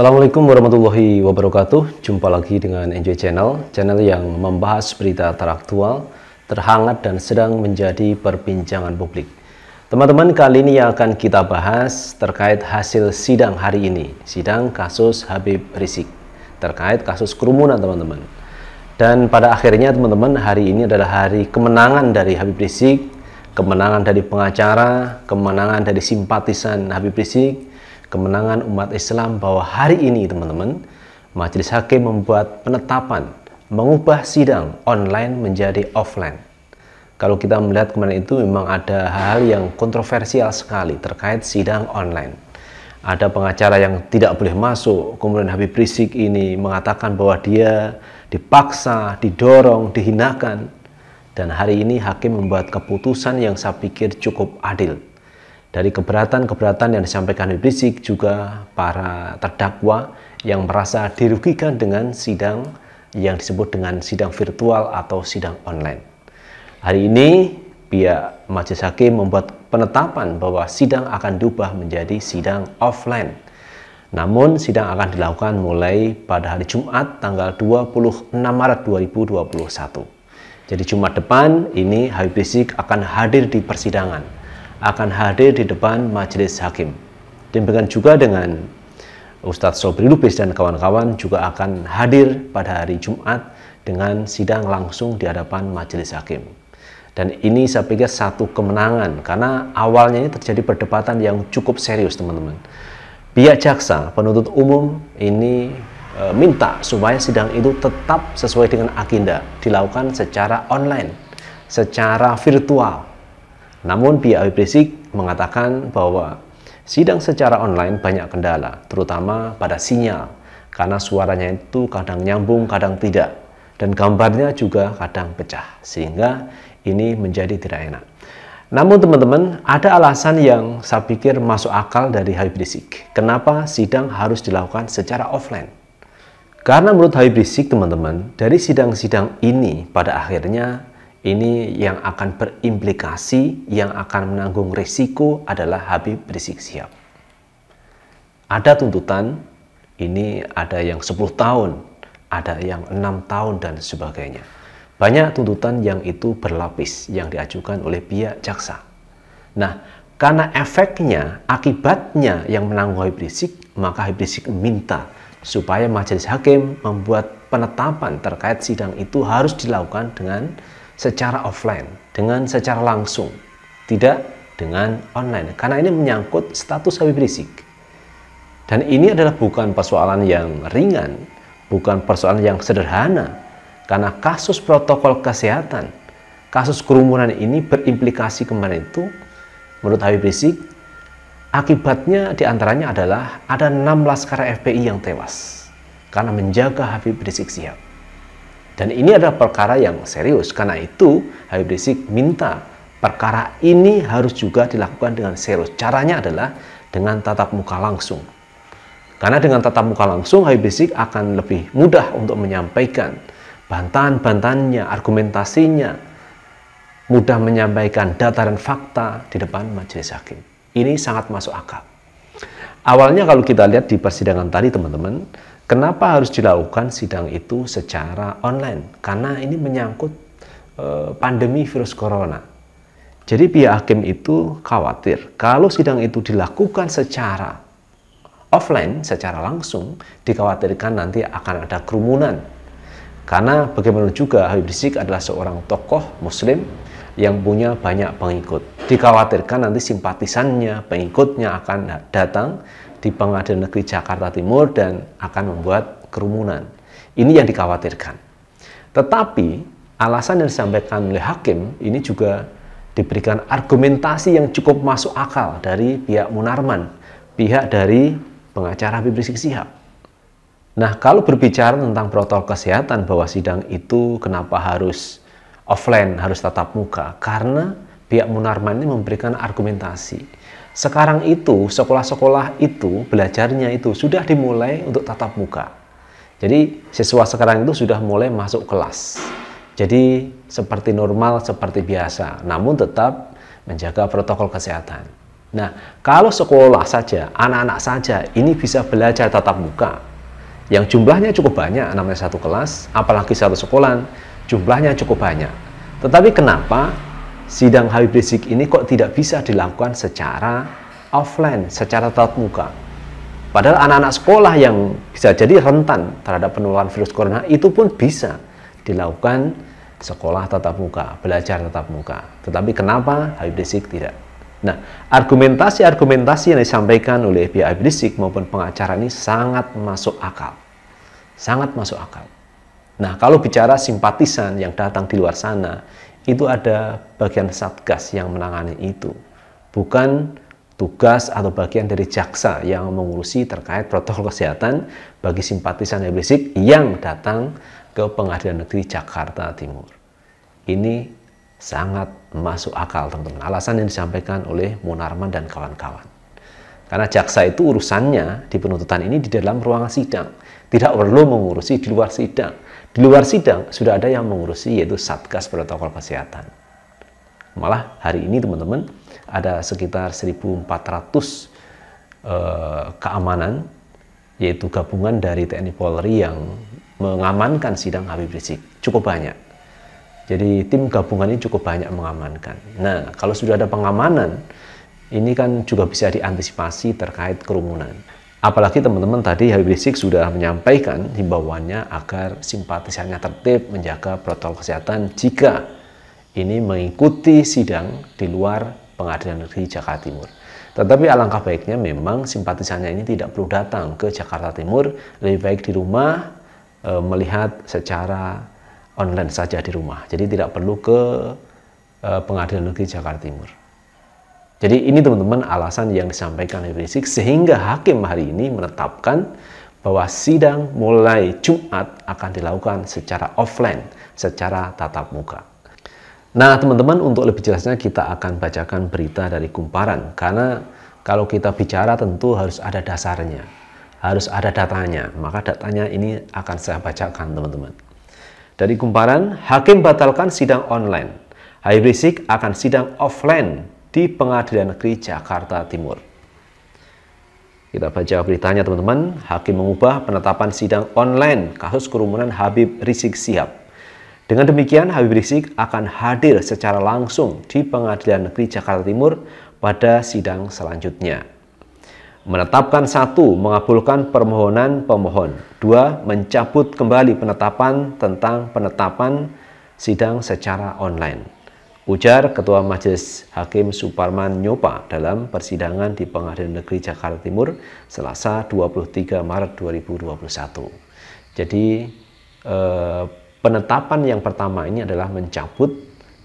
Assalamualaikum warahmatullahi wabarakatuh. Jumpa lagi dengan Enjoy Channel, channel yang membahas berita teraktual, terhangat dan sedang menjadi perbincangan publik. Teman-teman, kali ini yang akan kita bahas terkait hasil sidang hari ini, sidang kasus Habib Rizik, terkait kasus kerumunan teman-teman. Dan pada akhirnya teman-teman, hari ini adalah hari kemenangan dari Habib Rizik, kemenangan dari pengacara, kemenangan dari simpatisan Habib Rizik, kemenangan umat Islam bahwa hari ini teman-teman Majelis Hakim membuat penetapan mengubah sidang online menjadi offline. Kalau kita melihat kemarin itu memang ada hal yang kontroversial sekali terkait sidang online. Ada pengacara yang tidak boleh masuk, kemudian Habib Rizik ini mengatakan bahwa dia dipaksa, didorong, dihinakan. Dan hari ini hakim membuat keputusan yang saya pikir cukup adil dari keberatan-keberatan yang disampaikan Habib Rizik juga para terdakwa yang merasa dirugikan dengan sidang yang disebut dengan sidang virtual atau sidang online. Hari ini pihak Majelis Hakim membuat penetapan bahwa sidang akan diubah menjadi sidang offline. Namun sidang akan dilakukan mulai pada hari Jumat tanggal 26 Maret 2021. Jadi Jumat depan ini Habib Rizik akan hadir di persidangan akan hadir di depan majelis hakim. Demikian juga dengan Ustadz Sobri Lubis dan kawan-kawan juga akan hadir pada hari Jumat dengan sidang langsung di hadapan majelis hakim. Dan ini saya pikir satu kemenangan karena awalnya ini terjadi perdebatan yang cukup serius teman-teman. Pihak jaksa penuntut umum ini e, minta supaya sidang itu tetap sesuai dengan agenda dilakukan secara online, secara virtual namun pihak Basic mengatakan bahwa sidang secara online banyak kendala, terutama pada sinyal, karena suaranya itu kadang nyambung, kadang tidak, dan gambarnya juga kadang pecah, sehingga ini menjadi tidak enak. Namun teman-teman, ada alasan yang saya pikir masuk akal dari Habib Rizik. Kenapa sidang harus dilakukan secara offline? Karena menurut Habib Rizik, teman-teman, dari sidang-sidang ini pada akhirnya ini yang akan berimplikasi, yang akan menanggung risiko adalah Habib Rizik Sihab. Ada tuntutan, ini ada yang 10 tahun, ada yang enam tahun dan sebagainya. Banyak tuntutan yang itu berlapis yang diajukan oleh pihak jaksa. Nah, karena efeknya, akibatnya yang menanggung Habib Rizik, maka Habib Rizik minta supaya majelis hakim membuat penetapan terkait sidang itu harus dilakukan dengan secara offline, dengan secara langsung, tidak dengan online. Karena ini menyangkut status Habib Rizik. Dan ini adalah bukan persoalan yang ringan, bukan persoalan yang sederhana. Karena kasus protokol kesehatan, kasus kerumunan ini berimplikasi kemarin itu, menurut Habib Rizik, akibatnya diantaranya adalah ada enam laskar FPI yang tewas karena menjaga Habib Rizik siap dan ini adalah perkara yang serius. Karena itu, Habib Rizik minta perkara ini harus juga dilakukan dengan serius. Caranya adalah dengan tatap muka langsung. Karena dengan tatap muka langsung, Habib Rizik akan lebih mudah untuk menyampaikan bantahan-bantahannya, argumentasinya, mudah menyampaikan data dan fakta di depan majelis hakim. Ini sangat masuk akal. Awalnya kalau kita lihat di persidangan tadi teman-teman, Kenapa harus dilakukan sidang itu secara online? Karena ini menyangkut eh, pandemi virus corona. Jadi pihak hakim itu khawatir kalau sidang itu dilakukan secara offline, secara langsung, dikhawatirkan nanti akan ada kerumunan. Karena bagaimana juga Habib Rizik adalah seorang tokoh muslim yang punya banyak pengikut. Dikhawatirkan nanti simpatisannya, pengikutnya akan datang di Pengadilan Negeri Jakarta Timur dan akan membuat kerumunan. Ini yang dikhawatirkan. Tetapi alasan yang disampaikan oleh hakim ini juga diberikan argumentasi yang cukup masuk akal dari pihak Munarman, pihak dari pengacara Habib Rizik Sihab. Nah, kalau berbicara tentang protokol kesehatan bahwa sidang itu kenapa harus offline, harus tatap muka, karena pihak Munarman ini memberikan argumentasi sekarang itu, sekolah-sekolah itu, belajarnya itu sudah dimulai untuk tatap muka. Jadi, siswa sekarang itu sudah mulai masuk kelas. Jadi, seperti normal, seperti biasa, namun tetap menjaga protokol kesehatan. Nah, kalau sekolah saja, anak-anak saja, ini bisa belajar tatap muka. Yang jumlahnya cukup banyak, namanya satu kelas, apalagi satu sekolah, jumlahnya cukup banyak. Tetapi kenapa sidang Habib Rizik ini kok tidak bisa dilakukan secara offline, secara tatap muka. Padahal anak-anak sekolah yang bisa jadi rentan terhadap penularan virus corona itu pun bisa dilakukan sekolah tatap muka, belajar tatap muka. Tetapi kenapa Habib Rizik tidak? Nah, argumentasi-argumentasi yang disampaikan oleh pihak Habib Rizik maupun pengacara ini sangat masuk akal. Sangat masuk akal. Nah, kalau bicara simpatisan yang datang di luar sana, itu ada bagian satgas yang menangani itu, bukan tugas atau bagian dari jaksa yang mengurusi terkait protokol kesehatan bagi simpatisan Rizik yang datang ke Pengadilan Negeri Jakarta Timur. Ini sangat masuk akal teman-teman. Alasan yang disampaikan oleh Munarman dan kawan-kawan. Karena jaksa itu urusannya di penuntutan ini di dalam ruang sidang. Tidak perlu mengurusi di luar sidang di luar sidang sudah ada yang mengurusi yaitu Satgas Protokol Kesehatan. Malah hari ini teman-teman ada sekitar 1.400 eh, keamanan yaitu gabungan dari TNI Polri yang mengamankan sidang Habib Rizik. Cukup banyak. Jadi tim gabungan ini cukup banyak mengamankan. Nah, kalau sudah ada pengamanan, ini kan juga bisa diantisipasi terkait kerumunan. Apalagi teman-teman tadi Habib Rizik sudah menyampaikan himbauannya agar simpatisannya tertib menjaga protokol kesehatan jika ini mengikuti sidang di luar pengadilan negeri Jakarta Timur. Tetapi alangkah baiknya memang simpatisannya ini tidak perlu datang ke Jakarta Timur, lebih baik di rumah e, melihat secara online saja di rumah. Jadi tidak perlu ke e, pengadilan negeri Jakarta Timur. Jadi ini teman-teman alasan yang disampaikan oleh Rizik sehingga hakim hari ini menetapkan bahwa sidang mulai Jumat akan dilakukan secara offline, secara tatap muka. Nah, teman-teman, untuk lebih jelasnya kita akan bacakan berita dari Kumparan karena kalau kita bicara tentu harus ada dasarnya, harus ada datanya. Maka datanya ini akan saya bacakan, teman-teman. Dari Kumparan, hakim batalkan sidang online. Habib Rizik akan sidang offline di Pengadilan Negeri Jakarta Timur. Kita baca beritanya teman-teman, Hakim mengubah penetapan sidang online kasus kerumunan Habib Rizik Sihab. Dengan demikian, Habib Rizik akan hadir secara langsung di Pengadilan Negeri Jakarta Timur pada sidang selanjutnya. Menetapkan satu, mengabulkan permohonan pemohon. Dua, mencabut kembali penetapan tentang penetapan sidang secara online. Ujar Ketua Majelis Hakim Suparman Nyopa dalam persidangan di Pengadilan Negeri Jakarta Timur Selasa 23 Maret 2021. Jadi eh, penetapan yang pertama ini adalah mencabut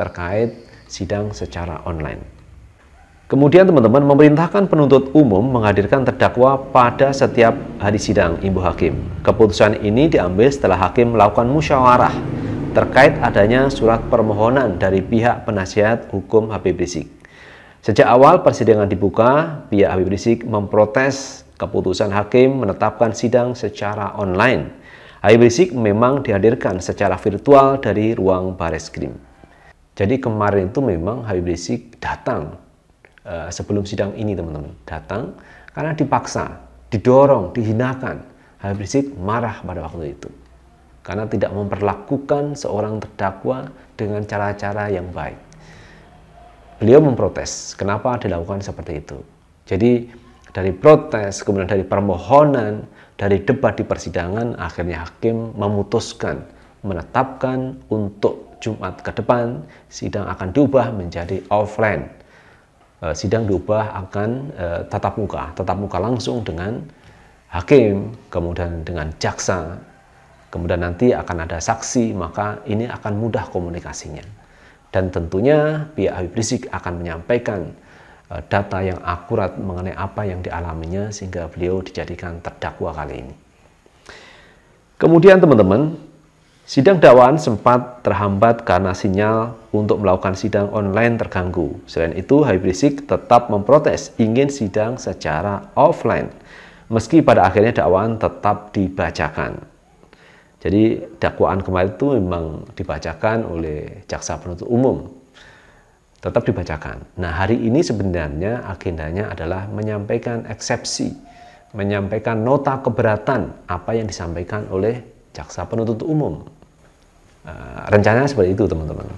terkait sidang secara online. Kemudian teman-teman memerintahkan penuntut umum menghadirkan terdakwa pada setiap hari sidang Ibu Hakim. Keputusan ini diambil setelah hakim melakukan musyawarah terkait adanya surat permohonan dari pihak penasihat hukum Habib Rizik. Sejak awal persidangan dibuka, pihak Habib Rizik memprotes keputusan hakim menetapkan sidang secara online. Habib Rizik memang dihadirkan secara virtual dari ruang baris krim Jadi kemarin itu memang Habib Rizik datang eh, sebelum sidang ini teman-teman, datang karena dipaksa, didorong, dihinakan. Habib Rizik marah pada waktu itu karena tidak memperlakukan seorang terdakwa dengan cara-cara yang baik. Beliau memprotes, kenapa dilakukan seperti itu. Jadi dari protes, kemudian dari permohonan, dari debat di persidangan, akhirnya hakim memutuskan, menetapkan untuk Jumat ke depan sidang akan diubah menjadi offline. E, sidang diubah akan e, tatap muka, tatap muka langsung dengan hakim, kemudian dengan jaksa, kemudian nanti akan ada saksi, maka ini akan mudah komunikasinya. Dan tentunya pihak Habib Rizik akan menyampaikan e, data yang akurat mengenai apa yang dialaminya sehingga beliau dijadikan terdakwa kali ini. Kemudian teman-teman, sidang dakwaan sempat terhambat karena sinyal untuk melakukan sidang online terganggu. Selain itu, Habib Rizik tetap memprotes ingin sidang secara offline, meski pada akhirnya dakwaan tetap dibacakan. Jadi dakwaan kemarin itu memang dibacakan oleh jaksa penuntut umum. Tetap dibacakan. Nah, hari ini sebenarnya agendanya adalah menyampaikan eksepsi, menyampaikan nota keberatan apa yang disampaikan oleh jaksa penuntut umum. Uh, rencananya seperti itu, teman-teman.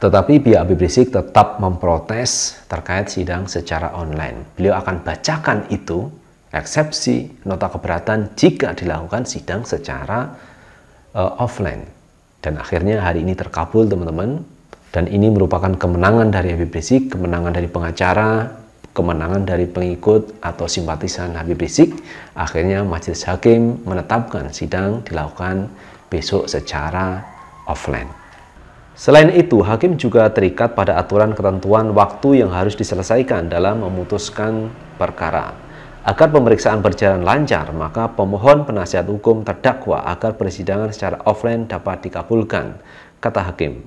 Tetapi pihak Habib Rizik tetap memprotes terkait sidang secara online. Beliau akan bacakan itu, eksepsi, nota keberatan jika dilakukan sidang secara uh, offline dan akhirnya hari ini terkabul teman-teman dan ini merupakan kemenangan dari Habib Rizik, kemenangan dari pengacara, kemenangan dari pengikut atau simpatisan Habib Rizik. Akhirnya Majelis Hakim menetapkan sidang dilakukan besok secara offline. Selain itu, hakim juga terikat pada aturan ketentuan waktu yang harus diselesaikan dalam memutuskan perkara. Agar pemeriksaan berjalan lancar, maka pemohon penasihat hukum terdakwa agar persidangan secara offline dapat dikabulkan, kata hakim.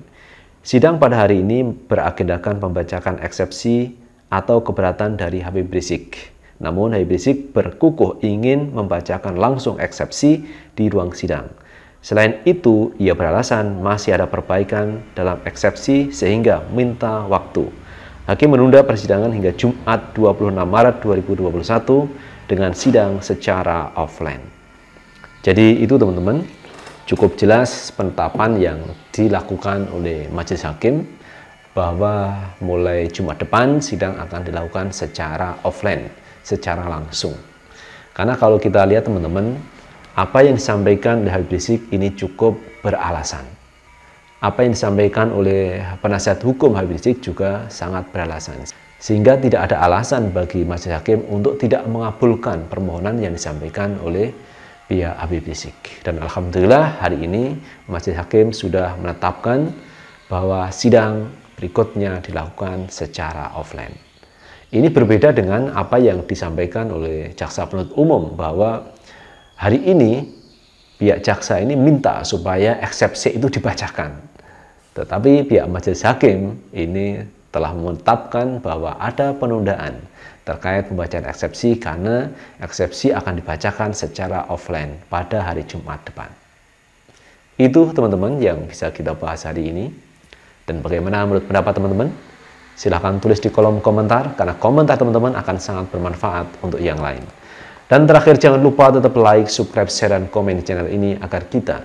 Sidang pada hari ini beragendakan pembacakan eksepsi atau keberatan dari Habib Rizik. Namun Habib Rizik berkukuh ingin membacakan langsung eksepsi di ruang sidang. Selain itu, ia beralasan masih ada perbaikan dalam eksepsi sehingga minta waktu. Hakim menunda persidangan hingga Jumat 26 Maret 2021 dengan sidang secara offline. Jadi itu teman-teman, cukup jelas penetapan yang dilakukan oleh majelis hakim bahwa mulai Jumat depan sidang akan dilakukan secara offline, secara langsung. Karena kalau kita lihat teman-teman, apa yang disampaikan di Habib Rizik ini cukup beralasan apa yang disampaikan oleh penasihat hukum Habib Rizik juga sangat beralasan. Sehingga tidak ada alasan bagi majelis hakim untuk tidak mengabulkan permohonan yang disampaikan oleh pihak Habib Rizik. Dan Alhamdulillah hari ini majelis hakim sudah menetapkan bahwa sidang berikutnya dilakukan secara offline. Ini berbeda dengan apa yang disampaikan oleh jaksa penuntut umum bahwa hari ini pihak jaksa ini minta supaya eksepsi itu dibacakan tetapi pihak majelis hakim ini telah menetapkan bahwa ada penundaan terkait pembacaan eksepsi karena eksepsi akan dibacakan secara offline pada hari Jumat depan. Itu teman-teman yang bisa kita bahas hari ini. Dan bagaimana menurut pendapat teman-teman? Silahkan tulis di kolom komentar karena komentar teman-teman akan sangat bermanfaat untuk yang lain. Dan terakhir jangan lupa tetap like, subscribe, share, dan komen di channel ini agar kita